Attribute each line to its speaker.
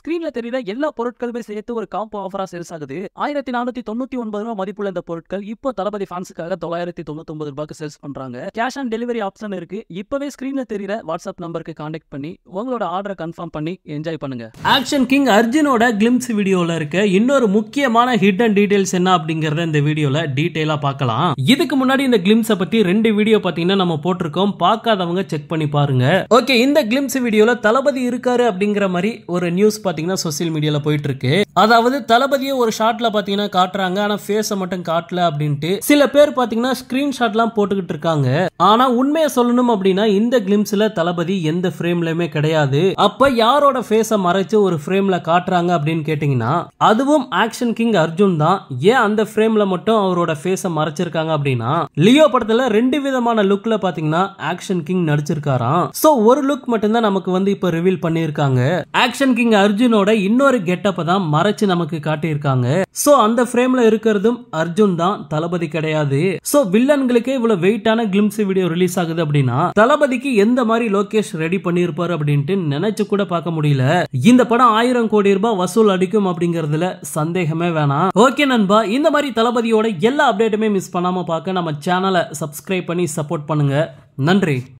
Speaker 1: ஸ்கிரீன்ல தெரியுற எல்லா பொருட்களுமே சேர்த்து ஒரு காம்போ ஆஃபரா சேல்ஸ் ஆகுது ஆயிரத்தி நானூத்தி தொண்ணூத்தி ஒன்பது ரூபாய் மதிப்புள்ள இந்த பொருட்கள் இப்போ தளபதி ஃபேன்ஸுக்காக தொள்ளாயிரத்தி தொண்ணூத்தி ஒன்பது ரூபாய்க்கு சேல்ஸ் பண்றாங்க கேஷ் ஆன் டெலிவரி ஆப்ஷன் இருக்கு இப்பவே ஸ்கிரீன்ல தெரியுற வாட்ஸ்அப் நம்பருக்கு கான்டாக்ட் பண்ணி உங்களோட ஆர்டரை கன்ஃபார்ம் பண்ணி என்ஜாய் பண்ணுங்க ஆக்ஷன் கிங் அர்ஜுனோட கிளிம்ஸ் வீடியோல இருக்க இன்னொரு முக்கியமான ஹிட் அண்ட் டீடைல்ஸ் என்ன அப்படிங்கறத இந்த வீடியோல டீடைலா பார்க்கலாம் இதுக்கு முன்னாடி இந்த கிளிம்ஸ பத்தி ரெண்டு வீடியோ பாத்தீங்கன்னா நம்ம போட்டிருக்கோம் பார்க்காதவங்க செக் பண்ணி பாருங்க ஓகே இந்த கிளிம்ஸ் வீடியோல தளபதி இருக்காரு அப்படிங்கிற மாதிரி ஒரு நியூஸ் பார்த்தீங்கன்னா சோசியல் மீடியாவில் போயிட்டுருக்கு அதாவது தளபதியை ஒரு ஷாட்ல பாத்தீங்கன்னா காட்டுறாங்க ஆனா ஃபேஸை மட்டும் காட்டல அப்படின்ட்டு சில பேர் பாத்தீங்கன்னா ஸ்கிரீன்ஷாட்லாம் போட்டுக்கிட்டு இருக்காங்க ஆனா உண்மையை சொல்லணும் அப்படின்னா இந்த கிளிம்ஸ்ல தளபதி எந்த ஃப்ரேம்லயுமே கிடையாது அப்ப யாரோட ஃபேஸ மறைச்சு ஒரு ஃப்ரேம்ல காட்டுறாங்க அப்படின்னு கேட்டீங்கன்னா அதுவும் ஆக்ஷன் கிங் அர்ஜுன் தான் ஏன் அந்த ஃப்ரேம்ல மட்டும் அவரோட ஃபேஸ மறைச்சிருக்காங்க அப்படின்னா லியோ படத்துல ரெண்டு விதமான லுக்ல பாத்தீங்கன்னா ஆக்ஷன் கிங் நடிச்சிருக்காராம் சோ ஒரு லுக் மட்டும் தான் நமக்கு வந்து இப்ப ரிவீல் பண்ணியிருக்காங்க ஆக்ஷன் கிங் அர்ஜுனோட இன்னொரு கெட்டப் தான் மறைச்சு நமக்கு காட்டியிருக்காங்க சோ அந்த ஃப்ரேம்ல இருக்கிறதும் அர்ஜுன் தான் தளபதி கிடையாது சோ வில்லன்களுக்கு இவ்வளவு வெயிட்டான கிளிம்ஸ் வீடியோ ரிலீஸ் ஆகுது அப்படின்னா தளபதிக்கு எந்த மாதிரி லோகேஷ் ரெடி பண்ணியிருப்பாரு அப்படின்ட்டு நினைச்சு கூட பார்க்க முடியல இந்த படம் ஆயிரம் கோடி ரூபாய் வசூல் அடிக்கும் அப்படிங்கறதுல சந்தேகமே வேணாம் ஓகே நண்பா இந்த மாதிரி தளபதியோட எல்லா அப்டேட்டுமே மிஸ் பண்ணாம பார்க்க நம்ம சேனலை சப்ஸ்கிரைப் பண்ணி சப்போர்ட் பண்ணுங்க நன்றி